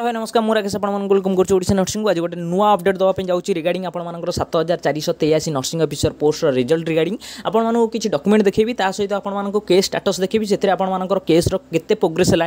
Hello ভাই নমস্কার মু রাকেশ আপনার ওয়েলকম করছি ওড়িশা নর্সিং আজ গোটে নূ আপডেট দেওয়া যাচ্ছি রিগার্ডিং আপনার সাত হাজার চারিশ তেয়াশি নর্সিং অফিসর পোস্টর রেজল্ট রিগার্ডিং আপনার কিছু ডকুমেন্ট দেখেবি তা সহ আপনার কেস স্টাটস দেখেবি সেতরে আপনার কেস্র কেতে প্রোগ্রেস হল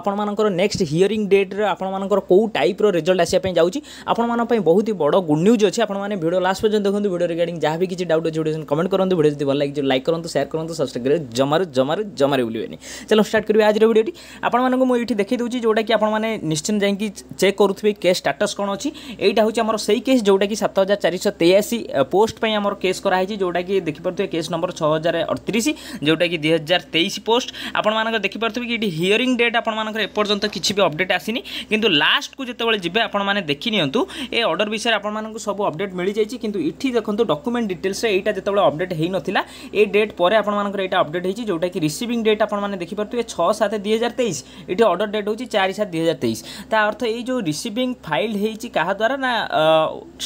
আপনার নেক্সট হিয়রিং ডেট্রে আপনার কেউ টাইপ্র রেজল্ট আসা যাচ্ছি আপনার বহুত বড় গুড নিউজ অছে আপনার ভিডিও লাস্ট পর্যন্ত দেখুন ভিডিও রিগার্ডিং যা বি কিছু ডাউট আছে ভিডিও কমেন্ট করুন ভিডিও যদি ভাল লাগি লাইক করুন সেয়ার করুন সবসক্রাইব জমার জমার জমার ভুলবেনি চলো স্টার্ট করবি আজর ভিডিওটি আপনার এইটি দেখাই দেছি যেটা কি আপনার নিশ্চিন্ত ଯାଇକି ଚେକ୍ କରୁଥିବେ କେସ୍ ଷ୍ଟାଟସ୍ କ'ଣ ଅଛି ଏଇଟା ହେଉଛି ଆମର ସେଇ କେସ୍ ଯେଉଁଟାକି ସାତ ହଜାର ଚାରିଶହ ତେୟାଅଶୀ ପୋଷ୍ଟ ପାଇଁ ଆମର କେସ୍ କରାହେଇଛି ଯେଉଁଟାକି ଦେଖିପାରୁଥିବେ କେସ୍ ନମ୍ବର ଛଅ ହଜାର ଅଠତିରିଶ ଯେଉଁଟାକି ଦୁଇ ହଜାର ତେଇଶ ପୋଷ୍ଟ ଆପଣମାନଙ୍କର ଦେଖିପାରୁଥିବେ କି ଏଠି ହିୟରିଂ ଡେଟ୍ ଆପଣମାନଙ୍କର ଏପର୍ଯ୍ୟନ୍ତ କିଛି ବି ଅପଡ଼େଟ୍ ଆସିନି କିନ୍ତୁ ଲାଷ୍ଟକୁ ଯେତେବେଳେ ଯିବେ ଆପଣମାନେ ଦେଖିନିଅନ୍ତୁ ଏ ଅର୍ଡ଼ର ବିଷୟରେ ଆପଣମାନଙ୍କୁ ସବୁ ଅପଡ଼େଟ୍ ମିଳିଯାଇଛି କିନ୍ତୁ ଏଠି ଦେଖନ୍ତୁ ଡକୁମେଣ୍ଟ ଡିଟେଲ୍ସରେ ଏଇଟା ଯେତେବେଳେ ଅପଡ଼େଟ୍ ହୋଇନଥିଲା ଏ ଡେଟ୍ ପରେ ଆପଣମାନଙ୍କର ଏଇଟା ଅପଡ଼େଟ୍ ହୋଇଛି ଯେଉଁଟାକି ରିସିଭିଂ ଡେଟ୍ ଆପଣମାନେ ଦେଖିପାରୁଥିବେ ଛଅ ସାତ ଦୁଇ ହଜାର ତେଇଶ ଏଠି ଅର୍ଡ଼ର ଡେଟ୍ ହେଉଛି ଚାରି ସାତ ଦୁଇ ହଜାର ତେଇଶ ତା ଅର୍ଥ ଏଇ ଯେଉଁ ରିସିଭିଂ ଫାଇଲ୍ ହେଇଛି କାହା ଦ୍ୱାରା ନା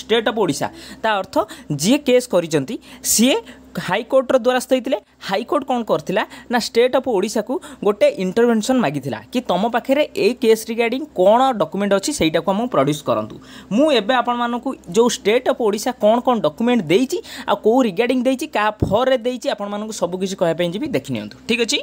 ଷ୍ଟେଟ୍ ଅଫ୍ ଓଡ଼ିଶା ତା ଅର୍ଥ ଯିଏ କେସ୍ କରିଛନ୍ତି ସିଏ ହାଇକୋର୍ଟର ଦ୍ୱାରସ୍ଥ ହେଇଥିଲେ ହାଇକୋର୍ଟ କ'ଣ କରିଥିଲା ନା ଷ୍ଟେଟ୍ ଅଫ୍ ଓଡ଼ିଶାକୁ ଗୋଟେ ଇଣ୍ଟରଭେନସନ୍ ମାଗିଥିଲା କି ତୁମ ପାଖରେ ଏଇ କେସ୍ ରିଗାର୍ଡ଼ିଂ କ'ଣ ଡକୁମେଣ୍ଟ ଅଛି ସେଇଟାକୁ ଆମକୁ ପ୍ରଡ୍ୟୁସ୍ କରନ୍ତୁ ମୁଁ ଏବେ ଆପଣମାନଙ୍କୁ ଯେଉଁ ଷ୍ଟେଟ୍ ଅଫ୍ ଓଡ଼ିଶା କ'ଣ କ'ଣ ଡକୁମେଣ୍ଟ ଦେଇଛି ଆଉ କେଉଁ ରିଗାର୍ଡ଼ିଂ ଦେଇଛି କାହା ଫର୍ରେ ଦେଇଛି ଆପଣମାନଙ୍କୁ ସବୁକିଛି କହିବା ପାଇଁ ଯିବି ଦେଖିନିଅନ୍ତୁ ଠିକ୍ ଅଛି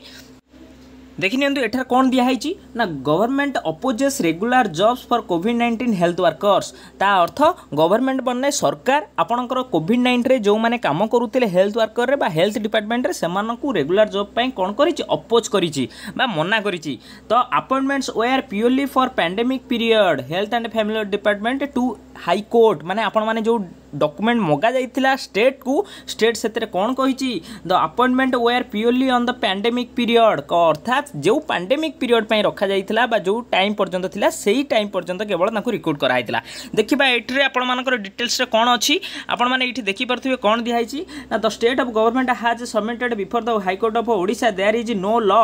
ଦେଖିନିଅନ୍ତୁ ଏଠାରେ କ'ଣ ଦିଆହେଇଛି ନା government opposes regular jobs for covid nineteen health workers ତା ଅର୍ଥ ଗଭର୍ଣ୍ଣମେଣ୍ଟ ମାନେ ସରକାର ଆପଣଙ୍କର କୋଭିଡ୍ ନାଇଣ୍ଟିନ୍ରେ ଯେଉଁମାନେ କାମ କରୁଥିଲେ ହେଲ୍ଥ ୱାର୍କର୍ରେ ବା ହେଲ୍ଥ ଡିପାର୍ଟମେଣ୍ଟରେ ସେମାନଙ୍କୁ ରେଗୁଲାର ଜବ୍ ପାଇଁ କ'ଣ କରିଛି ଅପୋଜ୍ କରିଛି ବା ମନା କରିଛି ତ appointments were purely for pandemic period health and family department to high court ମାନେ ଆପଣମାନେ ଯେଉଁ ଡକୁମେଣ୍ଟ ମଗାଯାଇଥିଲା ଷ୍ଟେଟ୍କୁ ଷ୍ଟେଟ୍ ସେଥିରେ କ'ଣ କହିଛି the appointment were purely on the pandemic period ଅର୍ଥାତ୍ ଯେଉଁ ପାଣ୍ଡେମିକ୍ ପିରିୟଡ଼ ପାଇଁ ରଖାଯାଇଥିଲା ବା ଯେଉଁ ଟାଇମ୍ ପର୍ଯ୍ୟନ୍ତ ଥିଲା ସେଇ ଟାଇମ୍ ପର୍ଯ୍ୟନ୍ତ କେବଳ ତାଙ୍କୁ ରିକ୍ରୁଟ୍ କରାହେଇଥିଲା ଦେଖିବା ଏଠିରେ ଆପଣମାନଙ୍କର ଡିଟେଲ୍ସରେ କ'ଣ ଅଛି ଆପଣମାନେ ଏଇଠି ଦେଖିପାରୁଥିବେ କ'ଣ ଦିଆହେଇଛି ନା the state of government has submitted before the high court of Odisha there is no law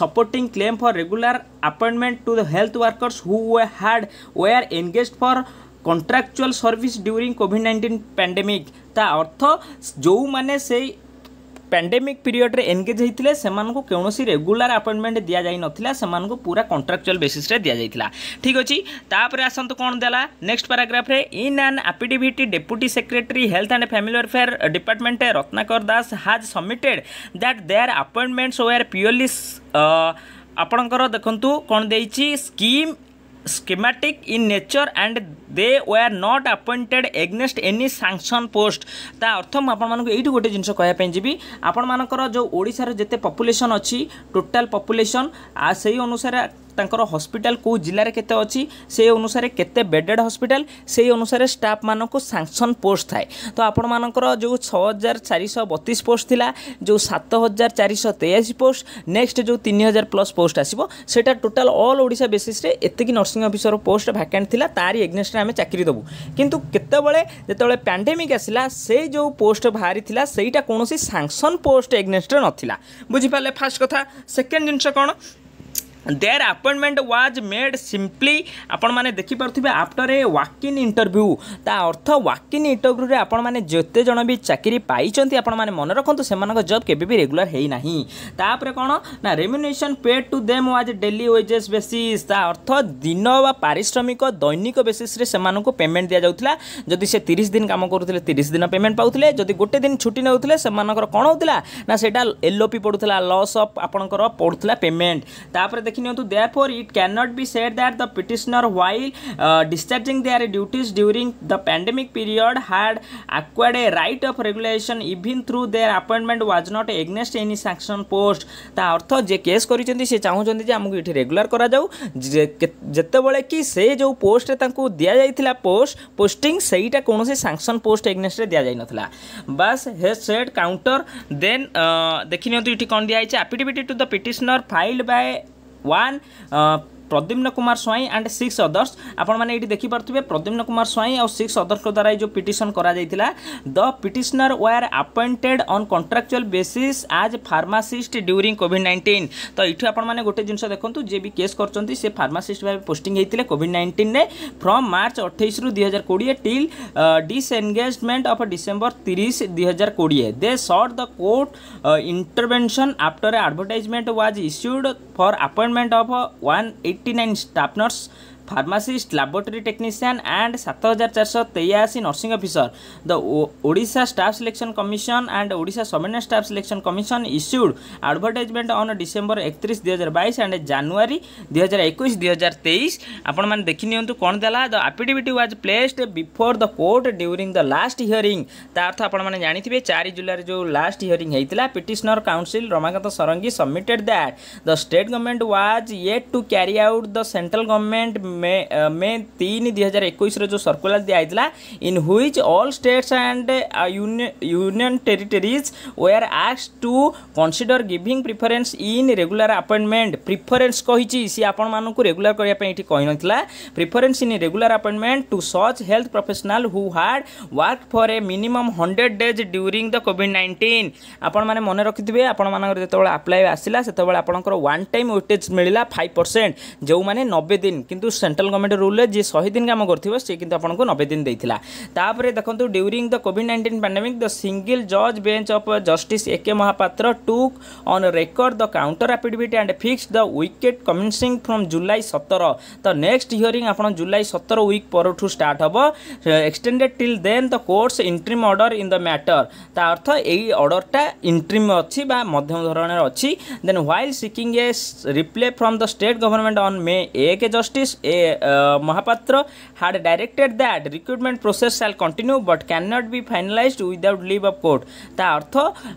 supporting claim for regular appointment to the health workers who had were engage for contractual service during covid nineteen pandemic তা অর্থ ଯେଉଁମାନେ ସେଇ pandemic ପିରିୟଡ଼ରେ engage ହେଇଥିଲେ ସେମାନଙ୍କୁ କୌଣସି regular appointment ଦିଆଯାଇନଥିଲା ସେମାନଙ୍କୁ ପୁରା କଣ୍ଟ୍ରାକ୍ଚୁଆଲ ବେସିସ୍ରେ ଦିଆଯାଇଥିଲା ଠିକ୍ ଅଛି ତାପରେ ଆସନ୍ତୁ କ'ଣ ଦେଲା ନେକ୍ସଟ ପାରାଗ୍ରାଫରେ in an affidavit deputy secretary health and family welfare department Ratnakar Das has submitted that there appointments were purely ଆପଣଙ୍କର ଦେଖନ୍ତୁ କ'ଣ ଦେଇଛି scheme schematic in nature and they were not appointed against any sanction post ତା ଅର୍ଥ ମୁଁ ଆପଣମାନଙ୍କୁ ଏଇଠି ଗୋଟେ ଜିନିଷ କହିବା ପାଇଁ ଯିବି ଆପଣମାନଙ୍କର ଯେଉଁ ଓଡ଼ିଶାର ଯେତେ ପପୁଲେସନ୍ ଅଛି ଟୋଟାଲ୍ ପପୁଲେସନ୍ ସେଇ ଅନୁସାରେ ତାଙ୍କର ହସ୍ପିଟାଲ କେଉଁ ଜିଲ୍ଲାରେ କେତେ ଅଛି ସେଇ ଅନୁସାରେ କେତେ ବେଡେଡ଼୍ ହସ୍ପିଟାଲ ସେଇ ଅନୁସାରେ ଷ୍ଟାଫ୍ମାନଙ୍କୁ ସାଙ୍କସନ୍ ପୋଷ୍ଟ ଥାଏ ତ ଆପଣମାନଙ୍କର ଯେଉଁ ଛଅ ହଜାର ଚାରିଶହ ବତିଶ ପୋଷ୍ଟ ଥିଲା ଯେଉଁ ସାତ ହଜାର ଚାରିଶହ ତେୟାଅଶୀ ପୋଷ୍ଟ ନେକ୍ସଟ ଯେଉଁ ତିନି ହଜାର ପ୍ଲସ୍ ପୋଷ୍ଟ ଆସିବ ସେଇଟା ଟୋଟାଲ୍ ଅଲ୍ ଓଡ଼ିଶା ବେସିସ୍ରେ ଏତିକି ନର୍ସିଂ ଅଫିସର ପୋଷ୍ଟ ଭ୍ୟାକେଣ୍ଟ ଥିଲା ତାରି ଏଗନେଷ୍ଟରେ ଆମେ ଚାକିରି ଦେବୁ କିନ୍ତୁ କେତେବେଳେ ଯେତେବେଳେ ପ୍ୟାଣ୍ଡେମିକ୍ ଆସିଲା ସେଇ ଯେଉଁ ପୋଷ୍ଟ ବାହାରିଥିଲା ସେଇଟା କୌଣସି ସାଙ୍କସନ୍ ପୋଷ୍ଟ ଏଗନେଷ୍ଟରେ ନଥିଲା ବୁଝିପାରିଲେ ଫାର୍ଷ୍ଟ କଥା ସେକେଣ୍ଡ ଜିନିଷ କ'ଣ there appointment was made simply ଆପଣମାନେ ଦେଖିପାରୁଥିବେ after a walk in interview ତା ଅର୍ଥ ୱାକ୍ ଇନ୍ ଇଣ୍ଟରଭ୍ୟୁରେ ଆପଣମାନେ ଯେତେ ଜଣ ବି ଚାକିରି ପାଇଛନ୍ତି ଆପଣମାନେ ମନେ ରଖନ୍ତୁ ସେମାନଙ୍କ ଜବ୍ କେବେ ବି ରେଗୁଲାର ହେଇନାହିଁ ତାପରେ କ'ଣ ନା remuneration paid to them was daily wages basis ତା ଅର୍ଥ ଦିନ ବା ପାରିଶ୍ରମିକ ଦୈନିକ ବେସିସ୍ରେ ସେମାନଙ୍କୁ ପେମେଣ୍ଟ ଦିଆଯାଉଥିଲା ଯଦି ସେ ତିରିଶ ଦିନ କାମ କରୁଥିଲେ ତିରିଶ ଦିନ ପେମେଣ୍ଟ ପାଉଥିଲେ ଯଦି ଗୋଟେ ଦିନ ଛୁଟି ନେଉଥିଲେ ସେମାନଙ୍କର କ'ଣ ହେଉଥିଲା ନା ସେଇଟା ଏଲ୍ଓପି ପଡ଼ୁଥିଲା ଲସ୍ ଅଫ୍ ଆପଣଙ୍କର ପଡ଼ୁଥିଲା ପେମେଣ୍ଟ ତାପରେ ଦେଖ ଲେଖିନିଅନ୍ତୁ therefore it cannot be said that the petitioner while discharging their duties during the pandemic period had acquired a right of regulation even through their appointment was not against any sanction post ତା ଅର୍ଥ ଯେ case କରିଛନ୍ତି ସେ ଚାହୁଁଛନ୍ତି ଯେ ଆମକୁ ଏଠି regular କରାଯାଉ ଯେତେବେଳେ କି ସେ ଯେଉଁ ପୋଷ୍ଟରେ ତାଙ୍କୁ ଦିଆଯାଇଥିଲା ପୋଷ୍ଟ ପୋଷ୍ଟିଂ ସେଇଟା କୌଣସି ସାଙ୍କସନ୍ ପୋଷ୍ଟ ଏଗ୍ନେଷ୍ଟରେ ଦିଆଯାଇନଥିଲା ବାସ୍ ହେ ସେଟ୍ କାଉଣ୍ଟର ଦେନ୍ ଦେଖିନିଅନ୍ତୁ ଏଠି କ'ଣ ଦିଆଯାଇଛି affidavit to the petitioner filed by one Pradyumna Kumar Swain and six others ଆପଣମାନେ ଏଇଠି ଦେଖିପାରୁଥିବେ ପ୍ରଦ୍ୟୁମ୍ନ କୁମାର ସ୍ୱାଇଁ ଆଉ ସିକ୍ସ ଅଦର୍ସଙ୍କ ଦ୍ୱାରା ଏଇ ଯେଉଁ ପିଟିସନ୍ କରାଯାଇଥିଲା the petitioner were appointed on contractual basis as pharmacist during covid nineteen ତ ଏଇଠି ଆପଣମାନେ ଗୋଟେ ଜିନିଷ ଦେଖନ୍ତୁ ଯିଏ ବି କେସ୍ କରିଛନ୍ତି ସେ ଫାର୍ମାସିଷ୍ଟ ଭାବେ ପୋଷ୍ଟିଂ ହେଇଥିଲେ କୋଭିଡ୍ ନାଇଣ୍ଟିନ୍ରେ ଫ୍ରମ୍ ମାର୍ଚ୍ଚ ଅଠେଇଶରୁ ଦୁଇହଜାର କୋଡ଼ିଏ ଟିଲ୍ ଡିସ୍ଏନଗେଜମେଣ୍ଟ ଅଫ୍ ଡିସେମ୍ବର ତିରିଶ ଦୁଇହଜାର କୋଡ଼ିଏ they sought the court intervention after advertisement was issued for appointment of 189 staff nurse pharmacist laboratory technician and সাত হাজার চারশো তেয়াশি nursing officer the Odisha staff selection commission and Odisha subordinate staff selection commission issued advertisement on December একত্রিশ দুই হাজার বাইশ and January দুই হাজার একুশ দুই হাজার তেইশ ଆପଣମାନେ ଦେଖିନିଅନ୍ତୁ କ'ଣ ଦେଲା the affidavit was placed before the court during the last hearing ତା ଅର୍ଥ ଆପଣମାନେ ଜାଣିଥିବେ ଚାରି ଜୁଲାଇରେ ଯେଉଁ ଲାଷ୍ଟ ହିୟରିଂ ହେଇଥିଲା petitioner counsel Ramakanta Sarangi submitted that the state government was yet to carry out the central government May May तीन दुई हजार एक जो सर्कुलार दिजाला in which all states and union territories were आक्स to consider giving preference in regular appointment preference कही सी आपण मानक रेगुलर करने preference in regular appointment to such health professional who hard work for a minimum hundred days during the code nineteen आपण मैंने मन रखिथे ଆପଣମାନଙ୍କର ଯେତେବେଳେ ଆପ୍ଲାଏ ଆସିଲା ସେତେବେଳେ ଆପଣଙ୍କର ୱାନ୍ ଟାଇମ୍ ୱେଟେଜ୍ ମିଳିଲା ଫାଇଭ୍ ପରସେଣ୍ଟ ଯେଉଁମାନେ ନବେ ଦିନ କିନ୍ତୁ সেন্ট্রাল গভর্নমেন্ট রুলে যে শহে দিন কাম করথিব সে কিন্তু আপনার নবে দিন দিয়েছিলা তাপরে দেখুন during the covid nineteen pandemic the single জজ bench of justice A K Mahapatra took on record the counter affidavit and fixed the wicket commencing from July সতর দ নেক্সট হিয়রিং আপনার জুলাই সতর উইক পরঠু স্টার্ট হব extended till then the court's interim order in the matter তা অর্থ এই অর্ডরটা interim অছি বা মধ্যম ধরনের অছি then while seeking a reply from the state government on May এক justice A Say uh, Mahapatra had directed that recruitment process shall continue but cannot be finalized without leave of court. ତା ଅର୍ଥ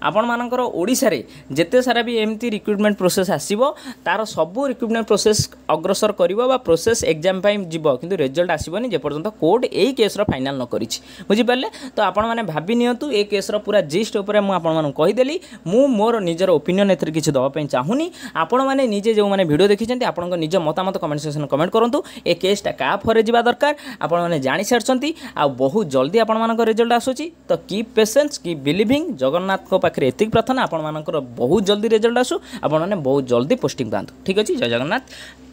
ଆପଣମାନଙ୍କର ଓଡ଼ିଶାରେ ଯେତେ ସାରା ବି ଏମିତି recruitment process ଆସିବ ତାର ସବୁ ରିକ୍ରୁଟମେଣ୍ଟ ପ୍ରୋସେସ୍ ଅଗ୍ରସର କରିବ ବା ପ୍ରୋସେସ୍ ଏକ୍ଜାମ୍ ପାଇଁ ଯିବ କିନ୍ତୁ ରେଜଲ୍ଟ ଆସିବନି ଯେପର୍ଯ୍ୟନ୍ତ କୋର୍ଟ ଏଇ କେସ୍ର ଫାଇନାଲ୍ ନ କରିଛି ବୁଝିପାରିଲେ ତ ଆପଣମାନେ ଭାବି ନିଅନ୍ତୁ ଏ କେସ୍ର ପୁରା ଜିଷ୍ଟ ଉପରେ ମୁଁ ଆପଣମାନଙ୍କୁ କହିଦେଲି ମୁଁ ମୋର ନିଜର ଓପିନିଅନ୍ ଏଥିରେ କିଛି ଦେବା ପାଇଁ ଚାହୁଁନି ଆପଣମାନେ ନିଜେ ଯେଉଁମାନେ ଭିଡ଼ିଓ ଦେଖିଛନ୍ତି ଆପଣଙ୍କ ନିଜ ମତାମତ କମେଣ୍ଟ ସେକ୍ସନ୍ କମେଣ୍ଟ କରନ୍ତୁ ଏ କେସ୍ଟା କାହା ଫରେ ଯିବା ଦରକାର ଆପଣମାନେ ଜାଣିସାରିଛନ୍ତି ଆଉ ବହୁତ ଜଲ୍ଦି ଆପଣମାନଙ୍କ ରେଜଲ୍ଟ ଆସୁଛି ତ କିପ୍ ପେସେନ୍ସ କି ବିଲିଭିଂ ଜଗନ୍ନାଥଙ୍କ ପାଖରେ ଏତିକି ପ୍ରାର୍ଥନା ଆପଣମାନଙ୍କର ବହୁତ ଜଲ୍ଦି ରେଜଲ୍ଟ ଆସୁ ଆପଣମାନେ ବହୁତ ଜଲ୍ଦି ପୋଷ୍ଟିଂ ପାଆନ୍ତୁ ଠିକ୍ ଅଛି ଜୟ ଜଗନ୍ନାଥ